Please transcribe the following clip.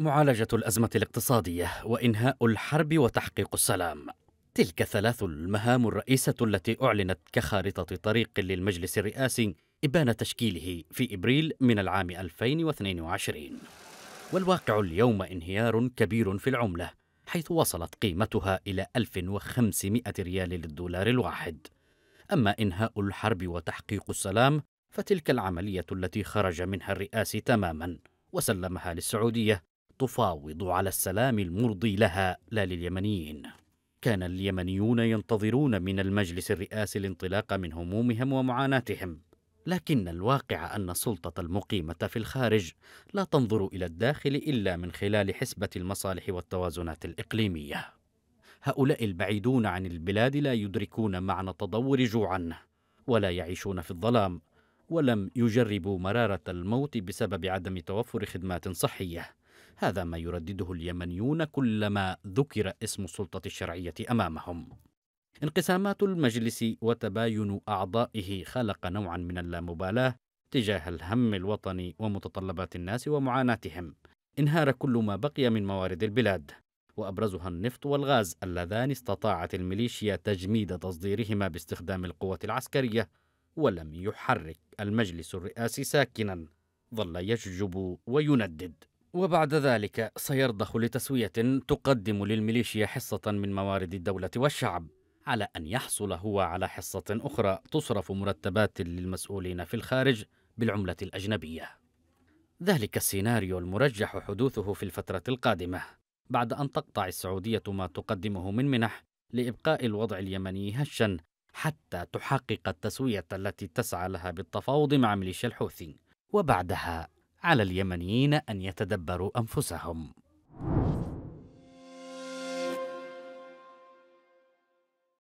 معالجة الأزمة الاقتصادية وإنهاء الحرب وتحقيق السلام تلك ثلاث المهام الرئيسة التي أعلنت كخارطة طريق للمجلس الرئاسي إبان تشكيله في إبريل من العام 2022 والواقع اليوم انهيار كبير في العملة حيث وصلت قيمتها إلى 1500 ريال للدولار الواحد أما إنهاء الحرب وتحقيق السلام فتلك العملية التي خرج منها الرئاسي تماما وسلمها للسعودية تفاوض على السلام المرضي لها لا لليمنيين كان اليمنيون ينتظرون من المجلس الرئاسي الانطلاق من همومهم ومعاناتهم لكن الواقع ان السلطه المقيمه في الخارج لا تنظر الى الداخل الا من خلال حسبه المصالح والتوازنات الاقليميه هؤلاء البعيدون عن البلاد لا يدركون معنى التضور جوعا ولا يعيشون في الظلام ولم يجربوا مراره الموت بسبب عدم توفر خدمات صحيه هذا ما يردده اليمنيون كلما ذكر اسم السلطة الشرعية أمامهم انقسامات المجلس وتباين أعضائه خلق نوعا من اللامبالاة تجاه الهم الوطني ومتطلبات الناس ومعاناتهم انهار كل ما بقي من موارد البلاد وأبرزها النفط والغاز اللذان استطاعت الميليشيا تجميد تصديرهما باستخدام القوة العسكرية ولم يحرك المجلس الرئاسي ساكنا ظل يشجب ويندد وبعد ذلك سيرضخ لتسوية تقدم للميليشيا حصة من موارد الدولة والشعب على أن يحصل هو على حصة أخرى تصرف مرتبات للمسؤولين في الخارج بالعملة الأجنبية. ذلك السيناريو المرجح حدوثه في الفترة القادمة بعد أن تقطع السعودية ما تقدمه من منح لإبقاء الوضع اليمني هشًا حتى تحقق التسوية التي تسعى لها بالتفاوض مع ميليشيا الحوثي وبعدها على اليمنيين أن يتدبروا أنفسهم